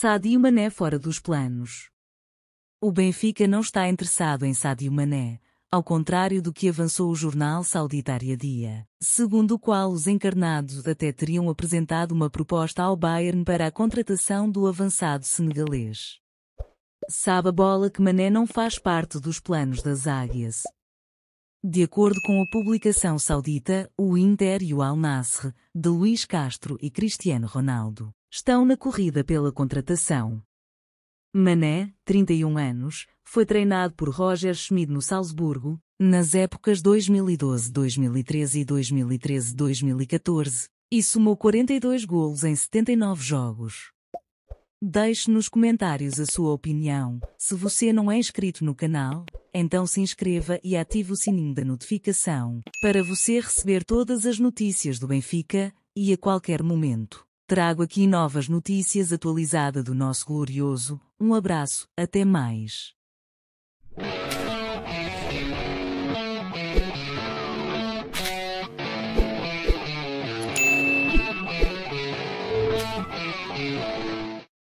Sadio Mané fora dos planos. O Benfica não está interessado em Sadio Mané, ao contrário do que avançou o jornal Sauditária Dia, segundo o qual os encarnados até teriam apresentado uma proposta ao Bayern para a contratação do avançado senegalês. Sabe a bola que Mané não faz parte dos planos das águias. De acordo com a publicação saudita, o Inter e o Al Nassr, de Luís Castro e Cristiano Ronaldo, estão na corrida pela contratação. Mané, 31 anos, foi treinado por Roger Schmidt no Salzburgo, nas épocas 2012-2013 e 2013-2014, e somou 42 golos em 79 jogos. Deixe nos comentários a sua opinião. Se você não é inscrito no canal, então se inscreva e ative o sininho da notificação para você receber todas as notícias do Benfica e a qualquer momento. Trago aqui novas notícias atualizada do nosso glorioso. Um abraço, até mais.